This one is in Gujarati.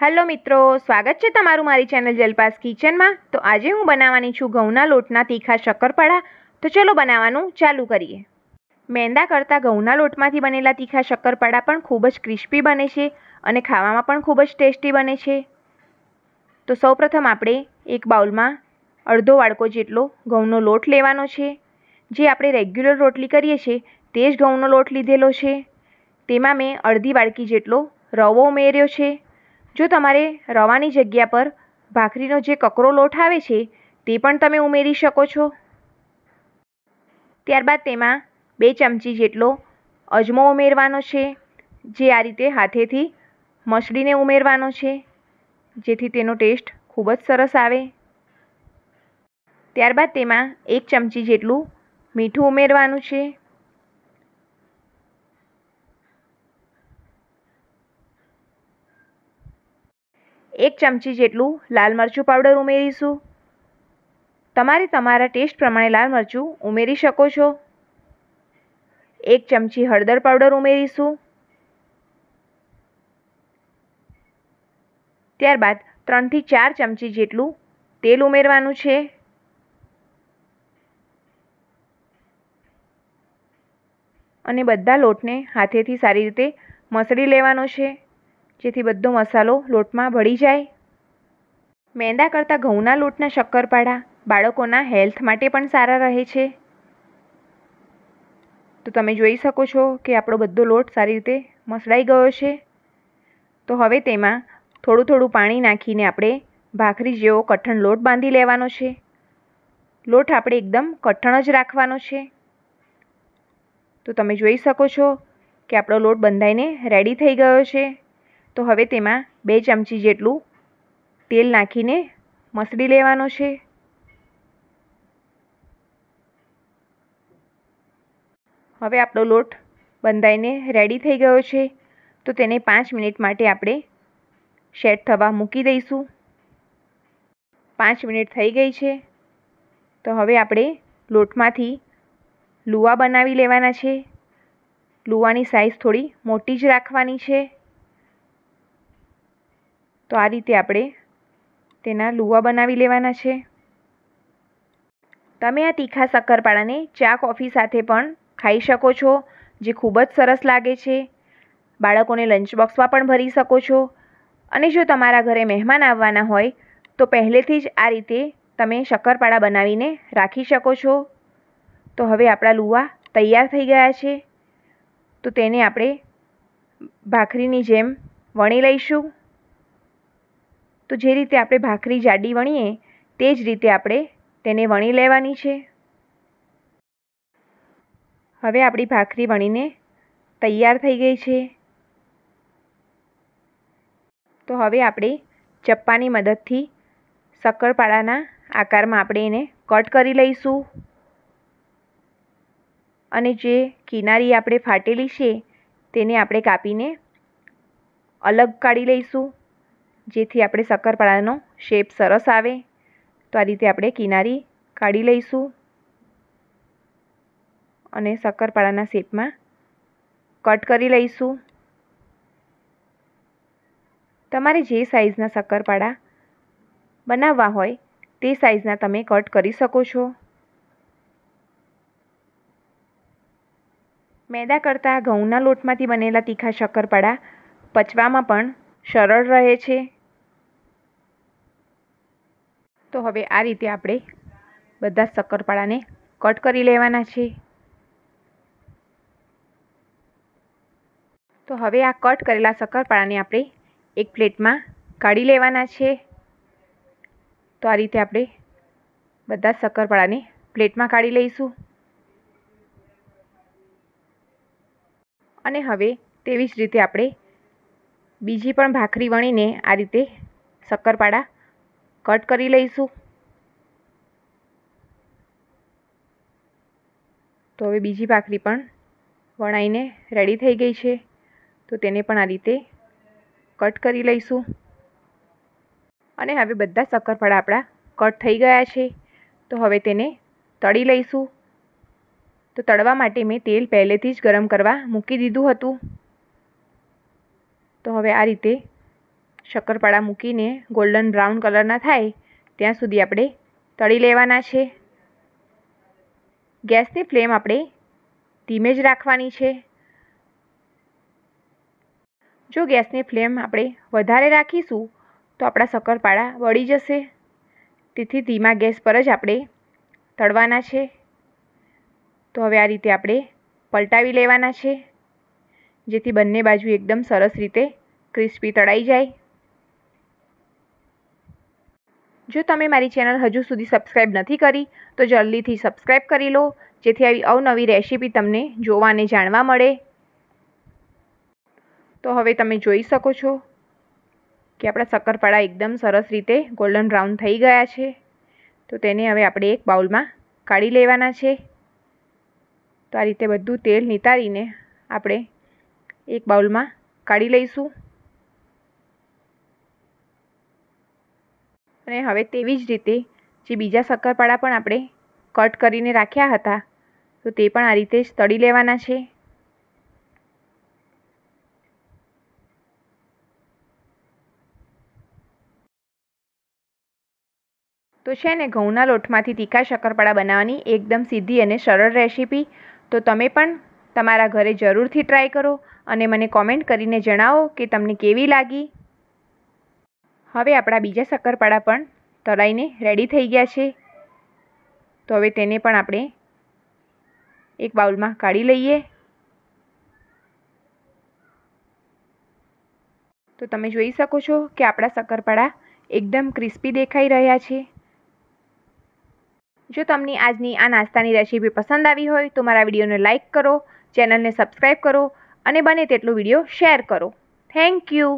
હેલો મિત્રો સ્વાગત છે તમારું મારી ચેનલ જલપાસ કિચનમાં તો આજે હું બનાવવાની છું ઘઉંના લોટના તીખા શક્કરપાળા તો ચલો બનાવવાનું ચાલુ કરીએ મેંદા કરતાં ઘઉંના લોટમાંથી બનેલા તીખા શક્કરપાળા પણ ખૂબ જ ક્રિસ્પી બને છે અને ખાવામાં પણ ખૂબ જ ટેસ્ટી બને છે તો સૌપ્રથમ આપણે એક બાઉલમાં અડધો વાડકો જેટલો ઘઉંનો લોટ લેવાનો છે જે આપણે રેગ્યુલર રોટલી કરીએ છીએ તે જ ઘઉંનો લોટ લીધેલો છે તેમાં મેં અડધી વાડકી જેટલો રવો ઉમેર્યો છે જો તમારે રવાની જગ્યા પર ભાખરીનો જે કકરો લોટ આવે છે તે પણ તમે ઉમેરી શકો છો ત્યારબાદ તેમાં બે ચમચી જેટલો અજમો ઉમેરવાનો છે જે આ રીતે હાથેથી મસળીને ઉમેરવાનો છે જેથી તેનો ટેસ્ટ ખૂબ જ સરસ આવે ત્યારબાદ તેમાં એક ચમચી જેટલું મીઠું ઉમેરવાનું છે એક ચમચી જેટલું લાલ મરચું પાવડર ઉમેરીશું તમારે તમારા ટેસ્ટ પ્રમાણે લાલ મરચું ઉમેરી શકો છો એક ચમચી હળદર પાવડર ઉમેરીશું ત્યારબાદ ત્રણથી ચાર ચમચી જેટલું તેલ ઉમેરવાનું છે અને બધા લોટને હાથેથી સારી રીતે મસળી લેવાનો છે જેથી બધો મસાલો લોટમાં ભળી જાય મેંદા કરતાં ઘઉંના લોટના શક્કરપારા બાળકોના હેલ્થ માટે પણ સારા રહે છે તો તમે જોઈ શકો છો કે આપણો બધો લોટ સારી રીતે મસળાઈ ગયો છે તો હવે તેમાં થોડું થોડું પાણી નાખીને આપણે ભાખરી જેવો કઠણ લોટ બાંધી લેવાનો છે લોટ આપણે એકદમ કઠણ જ રાખવાનો છે તો તમે જોઈ શકો છો કે આપણો લોટ બંધાઈને રેડી થઈ ગયો છે તો હવે તેમાં બે ચમચી જેટલું તેલ નાખીને મસળી લેવાનો છે હવે આપણો લોટ બંધાઈને રેડી થઈ ગયો છે તો તેને પાંચ મિનિટ માટે આપણે શેટ થવા મૂકી દઈશું પાંચ મિનિટ થઈ ગઈ છે તો હવે આપણે લોટમાંથી લુવા બનાવી લેવાના છે લુવાની સાઇઝ થોડી મોટી જ રાખવાની છે તો આ રીતે આપણે તેના લુવા બનાવી લેવાના છે તમે આ તીખા શક્કરપાળાને ચા કોફી સાથે પણ ખાઈ શકો છો જે ખૂબ જ સરસ લાગે છે બાળકોને લંચ બોક્સમાં પણ ભરી શકો છો અને જો તમારા ઘરે મહેમાન આવવાના હોય તો પહેલેથી જ આ રીતે તમે શક્કરપાળા બનાવીને રાખી શકો છો તો હવે આપણા લુવા તૈયાર થઈ ગયા છે તો તેને આપણે ભાખરીની જેમ વણી લઈશું તો જે રીતે આપણે ભાખરી જાડી વણીએ તે જ રીતે આપણે તેને વણી લેવાની છે હવે આપણી ભાખરી વણીને તૈયાર થઈ ગઈ છે તો હવે આપણે ચપ્પાની મદદથી શક્કરપાડાના આકારમાં આપણે એને કટ કરી લઈશું અને જે કિનારી આપણે ફાટેલી છે તેને આપણે કાપીને અલગ કાઢી લઈશું જેથી આપણે શક્કરપારાનો શેપ સરસ આવે તો આ રીતે આપણે કિનારી કાઢી લઈશું અને શક્કરપારાના શેપમાં કટ કરી લઈશું તમારે જે સાઇઝના શક્કરપારા બનાવવા હોય તે સાઇઝના તમે કટ કરી શકો છો મેદા કરતાં ઘઉંના લોટમાંથી બનેલા તીખા શક્કરપારા પચવામાં પણ સરળ રહે છે તો હવે આ રીતે આપણે બધા શક્કરપાળાને કટ કરી લેવાના છે તો હવે આ કટ કરેલા શક્કરપાળાને આપણે એક પ્લેટમાં કાઢી લેવાના છે તો આ રીતે આપણે બધા શક્કરપાળાને પ્લેટમાં કાઢી લઈશું અને હવે તેવી જ રીતે આપણે બીજી પણ ભાખરી વણીને આ રીતે શક્કરપાળા કટ કરી લઈશું તો હવે બીજી ભાખરી પણ વણાઈને રેડી થઈ ગઈ છે તો તેને પણ આ રીતે કટ કરી લઈશું અને હવે બધા શક્કરફળા આપણા કટ થઈ ગયા છે તો હવે તેને તળી લઈશું તો તળવા માટે મેં તેલ પહેલેથી જ ગરમ કરવા મૂકી દીધું હતું તો હવે આ રીતે શક્કરપાળા મૂકીને ગોલ્ડન બ્રાઉન કલરના થાય ત્યાં સુધી આપણે તળી લેવાના છે ગેસની ફ્લેમ આપણે ધીમે જ રાખવાની છે જો ગેસની ફ્લેમ આપણે વધારે રાખીશું તો આપણા શક્કરપાળા વળી જશે તેથી ધીમા ગેસ પર જ આપણે તળવાના છે તો હવે આ રીતે આપણે પલટાવી લેવાના છે જેથી બંને બાજુ એકદમ સરસ રીતે ક્રિસ્પી તળાઈ જાય જો તમે મારી ચેનલ હજુ સુધી સબસ્ક્રાઈબ નથી કરી તો જલ્દીથી સબસ્ક્રાઈબ કરી લો જેથી આવી અવનવી રેસીપી તમને જોવા અને જાણવા મળે તો હવે તમે જોઈ શકો છો કે આપણા શક્કરપાળા એકદમ સરસ રીતે ગોલ્ડન બ્રાઉન થઈ ગયા છે તો તેને હવે આપણે એક બાઉલમાં કાઢી લેવાના છે તો આ રીતે બધું તેલ નિતારીને આપણે એક બાઉલમાં કાઢી લઈશું અને હવે તેવી જ રીતે જે બીજા શક્કરપારા પણ આપણે કટ કરીને રાખ્યા હતા તો તે પણ આ રીતે જ તળી લેવાના છે તો છે ને ઘઉંના લોટમાંથી તીખા શક્કરપારા બનાવવાની એકદમ સીધી અને સરળ રેસીપી તો તમે પણ તમારા ઘરે જરૂરથી ટ્રાય કરો અને મને કોમેન્ટ કરીને જણાવો કે તમને કેવી લાગી હવે આપણા બીજા શક્કરપારા પણ તળાઈને રેડી થઈ ગયા છે તો હવે તેને પણ આપણે એક બાઉલમાં કાઢી લઈએ તો તમે જોઈ શકો છો કે આપણા શક્કરપારા એકદમ ક્રિસ્પી દેખાઈ રહ્યા છે જો તમને આજની આ નાસ્તાની રેસીપી પસંદ આવી હોય તો મારા વિડીયોને લાઇક કરો ચેનલને સબસ્ક્રાઈબ કરો અને બને તેટલો વિડીયો શેર કરો થેન્ક યુ